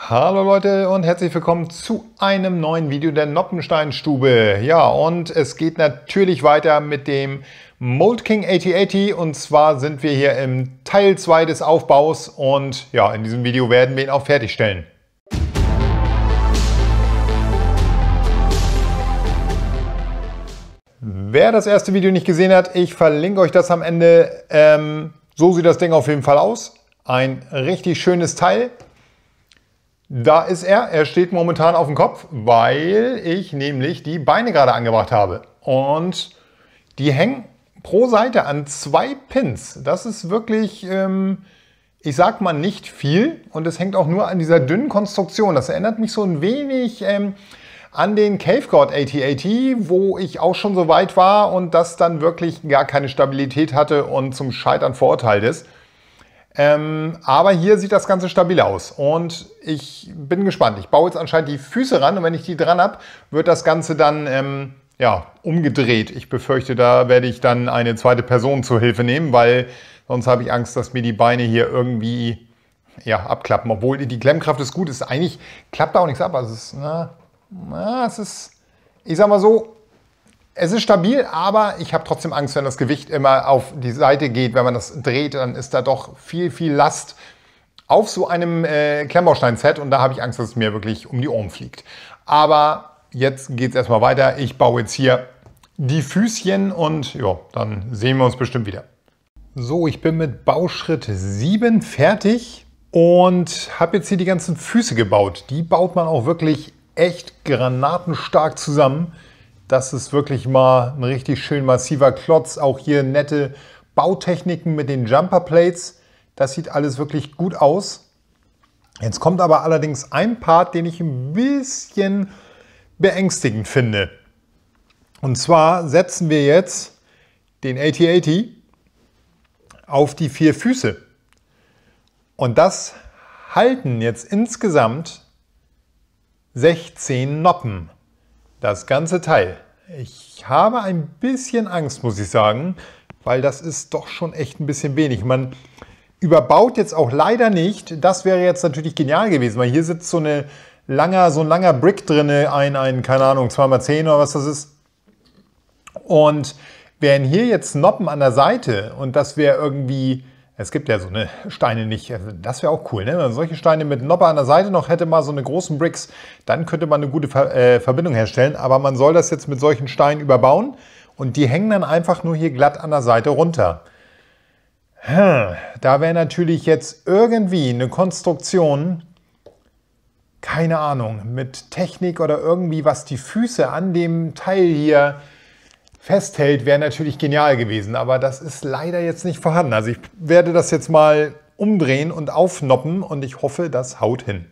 Hallo Leute und herzlich willkommen zu einem neuen Video der Noppenstein-Stube. Ja, und es geht natürlich weiter mit dem Mold King 8080 und zwar sind wir hier im Teil 2 des Aufbaus und ja, in diesem Video werden wir ihn auch fertigstellen. Wer das erste Video nicht gesehen hat, ich verlinke euch das am Ende. Ähm, so sieht das Ding auf jeden Fall aus. Ein richtig schönes Teil. Da ist er. Er steht momentan auf dem Kopf, weil ich nämlich die Beine gerade angebracht habe. Und die hängen pro Seite an zwei Pins. Das ist wirklich, ähm, ich sag mal, nicht viel. Und es hängt auch nur an dieser dünnen Konstruktion. Das erinnert mich so ein wenig ähm, an den Cavecord AT-AT, wo ich auch schon so weit war und das dann wirklich gar keine Stabilität hatte und zum Scheitern verurteilt ist. Ähm, aber hier sieht das Ganze stabil aus und ich bin gespannt. Ich baue jetzt anscheinend die Füße ran und wenn ich die dran habe, wird das Ganze dann ähm, ja, umgedreht. Ich befürchte, da werde ich dann eine zweite Person zur Hilfe nehmen, weil sonst habe ich Angst, dass mir die Beine hier irgendwie ja, abklappen. Obwohl die Klemmkraft ist gut, ist eigentlich, klappt da auch nichts ab. Also es ist, na, na, es ist, ich sag mal so, es ist stabil, aber ich habe trotzdem Angst, wenn das Gewicht immer auf die Seite geht, wenn man das dreht, dann ist da doch viel, viel Last auf so einem äh, Klemmbaustein-Set und da habe ich Angst, dass es mir wirklich um die Ohren fliegt. Aber jetzt geht es erstmal weiter. Ich baue jetzt hier die Füßchen und ja, dann sehen wir uns bestimmt wieder. So, ich bin mit Bauschritt 7 fertig und habe jetzt hier die ganzen Füße gebaut. Die baut man auch wirklich echt granatenstark zusammen. Das ist wirklich mal ein richtig schön massiver Klotz. Auch hier nette Bautechniken mit den Jumper Plates. Das sieht alles wirklich gut aus. Jetzt kommt aber allerdings ein Part, den ich ein bisschen beängstigend finde. Und zwar setzen wir jetzt den 8080 auf die vier Füße. Und das halten jetzt insgesamt 16 Noppen das ganze Teil. Ich habe ein bisschen Angst, muss ich sagen, weil das ist doch schon echt ein bisschen wenig. Man überbaut jetzt auch leider nicht. Das wäre jetzt natürlich genial gewesen, weil hier sitzt so, eine langer, so ein langer Brick drin, ein, ein, keine Ahnung, 2x10 oder was das ist. Und wären hier jetzt Noppen an der Seite und das wäre irgendwie es gibt ja so eine Steine nicht. Das wäre auch cool, ne? Wenn man solche Steine mit Nopper an der Seite noch hätte, mal so eine großen Bricks, dann könnte man eine gute Ver äh, Verbindung herstellen. Aber man soll das jetzt mit solchen Steinen überbauen und die hängen dann einfach nur hier glatt an der Seite runter. Hm, da wäre natürlich jetzt irgendwie eine Konstruktion, keine Ahnung, mit Technik oder irgendwie was die Füße an dem Teil hier festhält, wäre natürlich genial gewesen. Aber das ist leider jetzt nicht vorhanden. Also ich werde das jetzt mal umdrehen und aufnoppen und ich hoffe, das haut hin.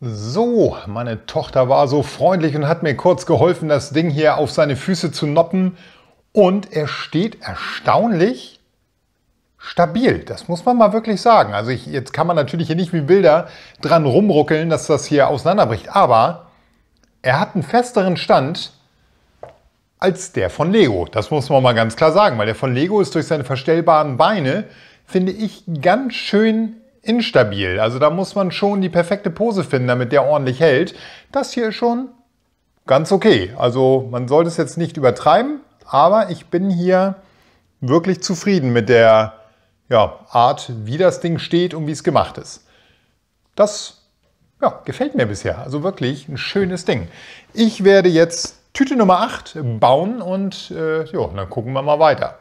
So, meine Tochter war so freundlich und hat mir kurz geholfen, das Ding hier auf seine Füße zu noppen. Und er steht erstaunlich stabil. Das muss man mal wirklich sagen. Also ich, jetzt kann man natürlich hier nicht wie Bilder dran rumruckeln, dass das hier auseinanderbricht. Aber er hat einen festeren Stand als der von Lego. Das muss man mal ganz klar sagen, weil der von Lego ist durch seine verstellbaren Beine, finde ich, ganz schön instabil. Also da muss man schon die perfekte Pose finden, damit der ordentlich hält. Das hier ist schon ganz okay. Also man sollte es jetzt nicht übertreiben, aber ich bin hier wirklich zufrieden mit der ja, Art, wie das Ding steht und wie es gemacht ist. Das ja, gefällt mir bisher. Also wirklich ein schönes Ding. Ich werde jetzt Tüte Nummer 8 bauen und äh, jo, dann gucken wir mal weiter.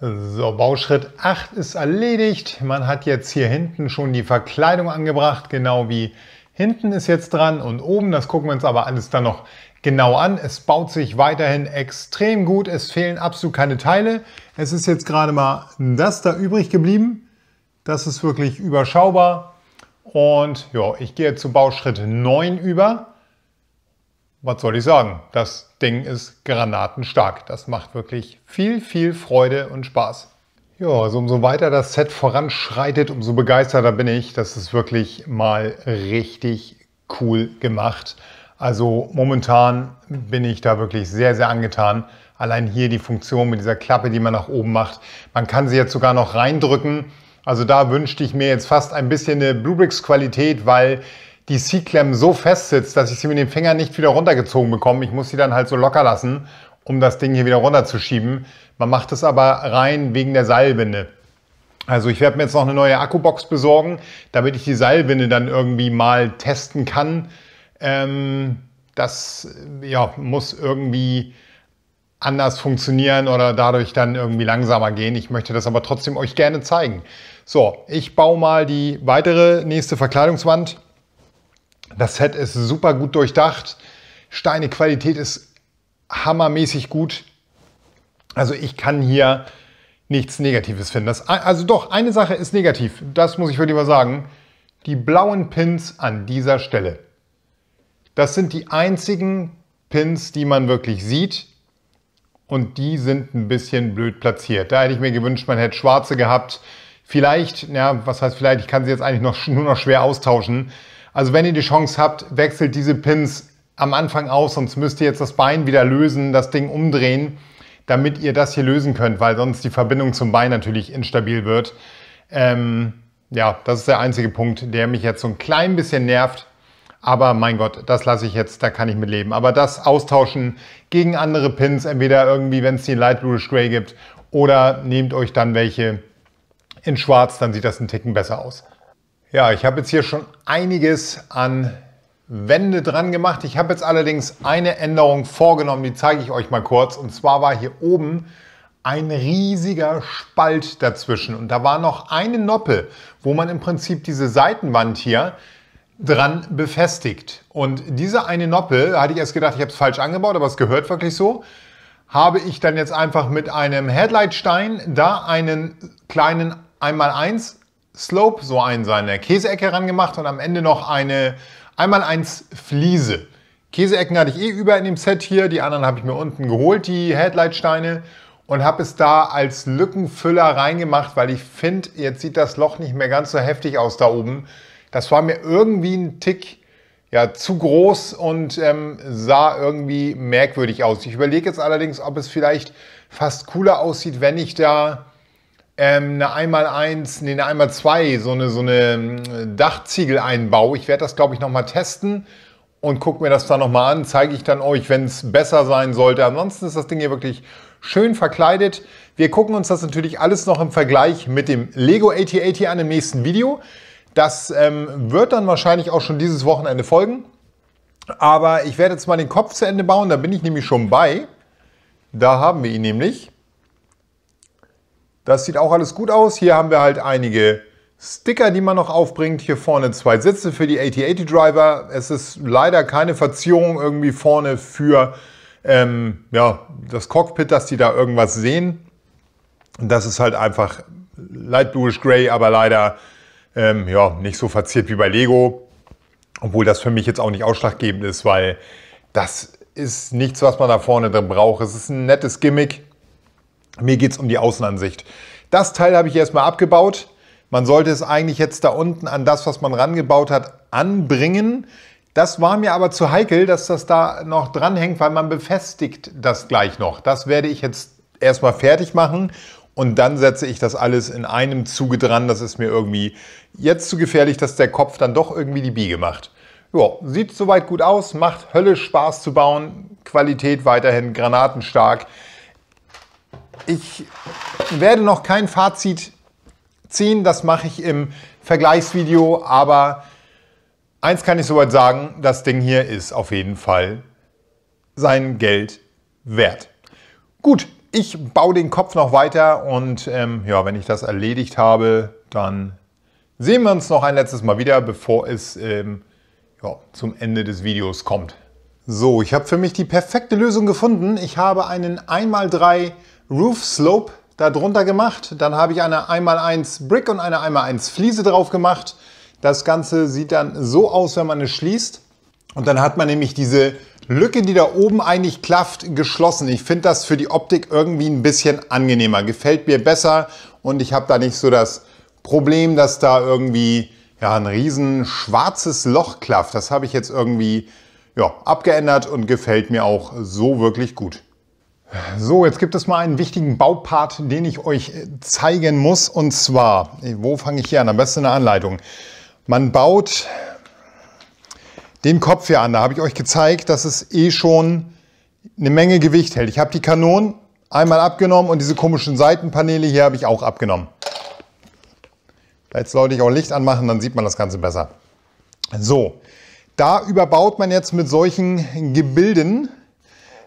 So, Bauschritt 8 ist erledigt. Man hat jetzt hier hinten schon die Verkleidung angebracht, genau wie hinten ist jetzt dran und oben. Das gucken wir uns aber alles dann noch genau an. Es baut sich weiterhin extrem gut. Es fehlen absolut keine Teile. Es ist jetzt gerade mal das da übrig geblieben. Das ist wirklich überschaubar. Und ja, ich gehe zu Bauschritt 9 über was soll ich sagen, das Ding ist granatenstark. Das macht wirklich viel, viel Freude und Spaß. Ja, also umso weiter das Set voranschreitet, umso begeisterter bin ich. Das ist wirklich mal richtig cool gemacht. Also momentan bin ich da wirklich sehr, sehr angetan. Allein hier die Funktion mit dieser Klappe, die man nach oben macht. Man kann sie jetzt sogar noch reindrücken. Also da wünschte ich mir jetzt fast ein bisschen eine Bluebricks-Qualität, weil die C-Clam so fest sitzt, dass ich sie mit dem Finger nicht wieder runtergezogen bekomme. Ich muss sie dann halt so locker lassen, um das Ding hier wieder runterzuschieben. Man macht es aber rein wegen der Seilwinde. Also ich werde mir jetzt noch eine neue Akkubox besorgen, damit ich die Seilwinde dann irgendwie mal testen kann. Ähm, das ja, muss irgendwie anders funktionieren oder dadurch dann irgendwie langsamer gehen. Ich möchte das aber trotzdem euch gerne zeigen. So, ich baue mal die weitere nächste Verkleidungswand. Das Set ist super gut durchdacht. Steine Qualität ist hammermäßig gut. Also ich kann hier nichts Negatives finden. Das, also doch, eine Sache ist negativ. Das muss ich wirklich mal sagen. Die blauen Pins an dieser Stelle. Das sind die einzigen Pins, die man wirklich sieht. Und die sind ein bisschen blöd platziert. Da hätte ich mir gewünscht, man hätte schwarze gehabt. Vielleicht, ja, was heißt vielleicht, ich kann sie jetzt eigentlich noch, nur noch schwer austauschen. Also wenn ihr die Chance habt, wechselt diese Pins am Anfang aus, sonst müsst ihr jetzt das Bein wieder lösen, das Ding umdrehen, damit ihr das hier lösen könnt, weil sonst die Verbindung zum Bein natürlich instabil wird. Ähm, ja, das ist der einzige Punkt, der mich jetzt so ein klein bisschen nervt. Aber mein Gott, das lasse ich jetzt, da kann ich mit leben. Aber das austauschen gegen andere Pins, entweder irgendwie, wenn es die Light Bluish Gray gibt, oder nehmt euch dann welche in Schwarz, dann sieht das einen Ticken besser aus. Ja, ich habe jetzt hier schon einiges an Wände dran gemacht. Ich habe jetzt allerdings eine Änderung vorgenommen, die zeige ich euch mal kurz. Und zwar war hier oben ein riesiger Spalt dazwischen und da war noch eine Noppe, wo man im Prinzip diese Seitenwand hier dran befestigt. Und diese eine Noppe, da hatte ich erst gedacht, ich habe es falsch angebaut, aber es gehört wirklich so, habe ich dann jetzt einfach mit einem Headlightstein da einen kleinen 1x1 Slope, so einen seiner Käseecke rangemacht und am Ende noch eine einmal eins Fliese. Käseecken hatte ich eh über in dem Set hier, die anderen habe ich mir unten geholt, die Headlightsteine und habe es da als Lückenfüller reingemacht, weil ich finde, jetzt sieht das Loch nicht mehr ganz so heftig aus da oben. Das war mir irgendwie ein Tick ja, zu groß und ähm, sah irgendwie merkwürdig aus. Ich überlege jetzt allerdings, ob es vielleicht fast cooler aussieht, wenn ich da ähm, eine einmal eins, nee, eine einmal zwei, so eine, so eine ähm, Dachziegeleinbau. Ich werde das, glaube ich, nochmal testen und gucke mir das dann nochmal an. Zeige ich dann euch, wenn es besser sein sollte. Ansonsten ist das Ding hier wirklich schön verkleidet. Wir gucken uns das natürlich alles noch im Vergleich mit dem Lego AT-80 an im nächsten Video. Das ähm, wird dann wahrscheinlich auch schon dieses Wochenende folgen. Aber ich werde jetzt mal den Kopf zu Ende bauen, da bin ich nämlich schon bei. Da haben wir ihn nämlich. Das sieht auch alles gut aus. Hier haben wir halt einige Sticker, die man noch aufbringt. Hier vorne zwei Sitze für die AT80 Driver. Es ist leider keine Verzierung irgendwie vorne für ähm, ja, das Cockpit, dass die da irgendwas sehen. Das ist halt einfach light bluish gray, aber leider ähm, ja, nicht so verziert wie bei Lego. Obwohl das für mich jetzt auch nicht ausschlaggebend ist, weil das ist nichts, was man da vorne drin braucht. Es ist ein nettes Gimmick, mir geht es um die Außenansicht. Das Teil habe ich erstmal abgebaut. Man sollte es eigentlich jetzt da unten an das, was man rangebaut hat, anbringen. Das war mir aber zu heikel, dass das da noch dranhängt, weil man befestigt das gleich noch. Das werde ich jetzt erstmal fertig machen und dann setze ich das alles in einem Zuge dran. Das ist mir irgendwie jetzt zu gefährlich, dass der Kopf dann doch irgendwie die Biege macht. Ja, sieht soweit gut aus, macht Hölle Spaß zu bauen, Qualität weiterhin granatenstark. Ich werde noch kein Fazit ziehen, das mache ich im Vergleichsvideo, aber eins kann ich soweit sagen, das Ding hier ist auf jeden Fall sein Geld wert. Gut, ich baue den Kopf noch weiter und ähm, ja, wenn ich das erledigt habe, dann sehen wir uns noch ein letztes Mal wieder, bevor es ähm, ja, zum Ende des Videos kommt. So, ich habe für mich die perfekte Lösung gefunden. Ich habe einen 1x3 Roof Slope darunter gemacht. Dann habe ich eine 1x1 Brick und eine 1x1 Fliese drauf gemacht. Das Ganze sieht dann so aus, wenn man es schließt. Und dann hat man nämlich diese Lücke, die da oben eigentlich klafft, geschlossen. Ich finde das für die Optik irgendwie ein bisschen angenehmer. Gefällt mir besser und ich habe da nicht so das Problem, dass da irgendwie ja, ein riesen schwarzes Loch klafft. Das habe ich jetzt irgendwie ja, abgeändert und gefällt mir auch so wirklich gut. So, jetzt gibt es mal einen wichtigen Baupart, den ich euch äh, zeigen muss. Und zwar, äh, wo fange ich hier an? Am besten eine Anleitung. Man baut den Kopf hier an. Da habe ich euch gezeigt, dass es eh schon eine Menge Gewicht hält. Ich habe die Kanonen einmal abgenommen und diese komischen Seitenpaneele hier habe ich auch abgenommen. Jetzt sollte ich auch Licht anmachen, dann sieht man das Ganze besser. So, da überbaut man jetzt mit solchen Gebilden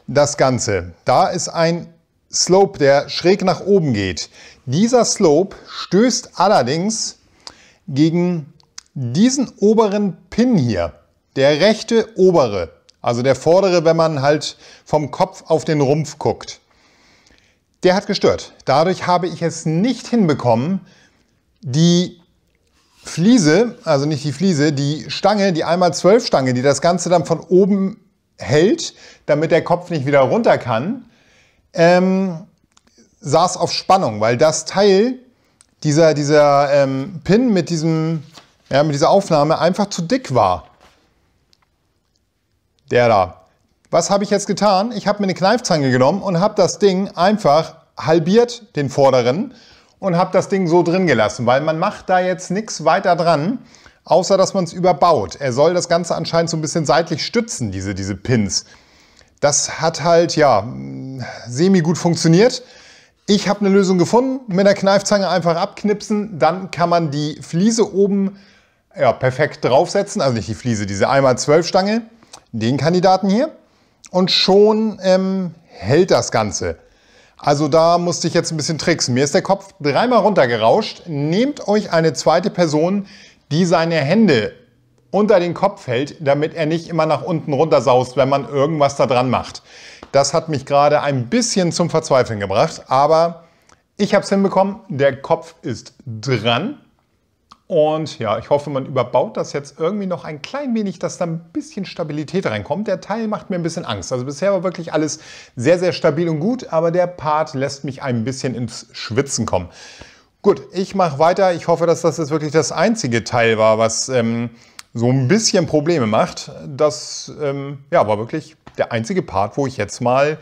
das Ganze. Da ist ein Slope, der schräg nach oben geht. Dieser Slope stößt allerdings gegen diesen oberen Pin hier, der rechte obere, also der vordere, wenn man halt vom Kopf auf den Rumpf guckt. Der hat gestört. Dadurch habe ich es nicht hinbekommen, die Fliese, also nicht die Fliese, die Stange, die einmal 12 Stange, die das Ganze dann von oben hält, damit der Kopf nicht wieder runter kann, ähm, saß auf Spannung, weil das Teil, dieser, dieser ähm, Pin mit, diesem, ja, mit dieser Aufnahme einfach zu dick war. Der da. Was habe ich jetzt getan? Ich habe mir eine Kneifzange genommen und habe das Ding einfach halbiert, den vorderen, und habe das Ding so drin gelassen, weil man macht da jetzt nichts weiter dran außer dass man es überbaut. Er soll das Ganze anscheinend so ein bisschen seitlich stützen, diese, diese Pins. Das hat halt, ja, semi gut funktioniert. Ich habe eine Lösung gefunden, mit der Kneifzange einfach abknipsen, dann kann man die Fliese oben ja, perfekt draufsetzen, also nicht die Fliese, diese 1x12 Stange, den Kandidaten hier und schon ähm, hält das Ganze. Also da musste ich jetzt ein bisschen tricksen. Mir ist der Kopf dreimal runtergerauscht. Nehmt euch eine zweite Person, die seine Hände unter den Kopf hält, damit er nicht immer nach unten runter saust, wenn man irgendwas da dran macht. Das hat mich gerade ein bisschen zum Verzweifeln gebracht, aber ich habe es hinbekommen. Der Kopf ist dran. Und ja, ich hoffe, man überbaut das jetzt irgendwie noch ein klein wenig, dass da ein bisschen Stabilität reinkommt. Der Teil macht mir ein bisschen Angst. Also bisher war wirklich alles sehr, sehr stabil und gut, aber der Part lässt mich ein bisschen ins Schwitzen kommen. Gut, ich mache weiter. Ich hoffe, dass das jetzt wirklich das einzige Teil war, was ähm, so ein bisschen Probleme macht. Das ähm, ja, war wirklich der einzige Part, wo ich jetzt mal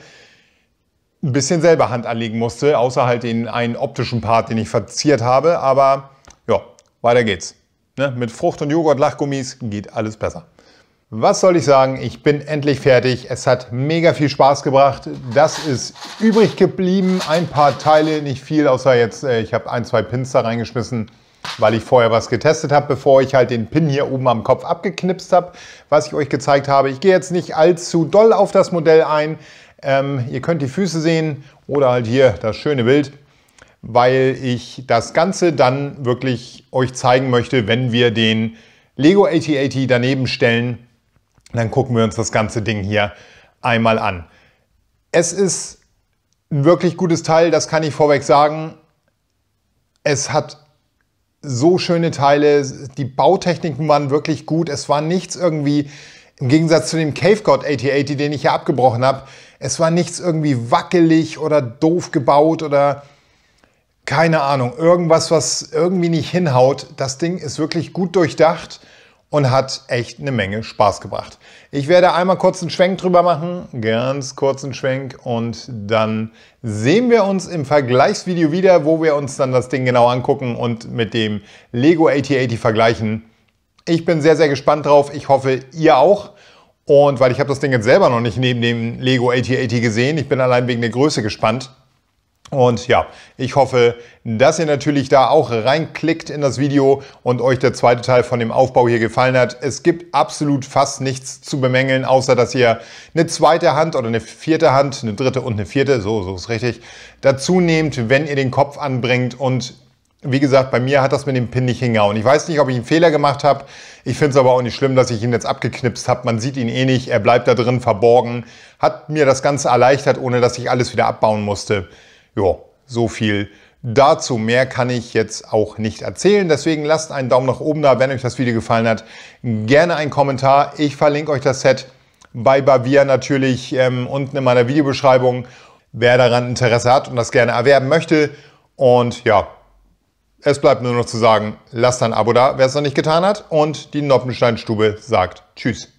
ein bisschen selber Hand anlegen musste, außer halt den einen optischen Part, den ich verziert habe. Aber ja, weiter geht's. Ne? Mit Frucht und Joghurt, Lachgummis geht alles besser. Was soll ich sagen? Ich bin endlich fertig. Es hat mega viel Spaß gebracht. Das ist übrig geblieben. Ein paar Teile, nicht viel, außer jetzt, äh, ich habe ein, zwei Pins da reingeschmissen, weil ich vorher was getestet habe, bevor ich halt den Pin hier oben am Kopf abgeknipst habe, was ich euch gezeigt habe. Ich gehe jetzt nicht allzu doll auf das Modell ein. Ähm, ihr könnt die Füße sehen oder halt hier das schöne Bild weil ich das Ganze dann wirklich euch zeigen möchte, wenn wir den Lego AT-AT daneben stellen dann gucken wir uns das ganze Ding hier einmal an. Es ist ein wirklich gutes Teil, das kann ich vorweg sagen. Es hat so schöne Teile, die Bautechniken waren wirklich gut. Es war nichts irgendwie, im Gegensatz zu dem Cave God 8080, den ich hier abgebrochen habe, es war nichts irgendwie wackelig oder doof gebaut oder keine Ahnung, irgendwas, was irgendwie nicht hinhaut. Das Ding ist wirklich gut durchdacht und hat echt eine Menge Spaß gebracht. Ich werde einmal kurz einen Schwenk drüber machen, ganz kurzen Schwenk und dann sehen wir uns im Vergleichsvideo wieder, wo wir uns dann das Ding genau angucken und mit dem Lego AT80 vergleichen. Ich bin sehr, sehr gespannt drauf. Ich hoffe, ihr auch. Und weil ich habe das Ding jetzt selber noch nicht neben dem Lego AT80 gesehen, ich bin allein wegen der Größe gespannt. Und ja, ich hoffe, dass ihr natürlich da auch reinklickt in das Video und euch der zweite Teil von dem Aufbau hier gefallen hat. Es gibt absolut fast nichts zu bemängeln, außer dass ihr eine zweite Hand oder eine vierte Hand, eine dritte und eine vierte, so, so ist richtig, dazu nehmt, wenn ihr den Kopf anbringt und wie gesagt, bei mir hat das mit dem Pin nicht hingehauen. Ich weiß nicht, ob ich einen Fehler gemacht habe. Ich finde es aber auch nicht schlimm, dass ich ihn jetzt abgeknipst habe. Man sieht ihn eh nicht. Er bleibt da drin verborgen. Hat mir das Ganze erleichtert, ohne dass ich alles wieder abbauen musste. Ja, so viel dazu. Mehr kann ich jetzt auch nicht erzählen. Deswegen lasst einen Daumen nach oben da, wenn euch das Video gefallen hat. Gerne einen Kommentar. Ich verlinke euch das Set bei Bavia natürlich ähm, unten in meiner Videobeschreibung, wer daran Interesse hat und das gerne erwerben möchte. Und ja, es bleibt nur noch zu sagen, lasst ein Abo da, wer es noch nicht getan hat. Und die Noppensteinstube sagt Tschüss.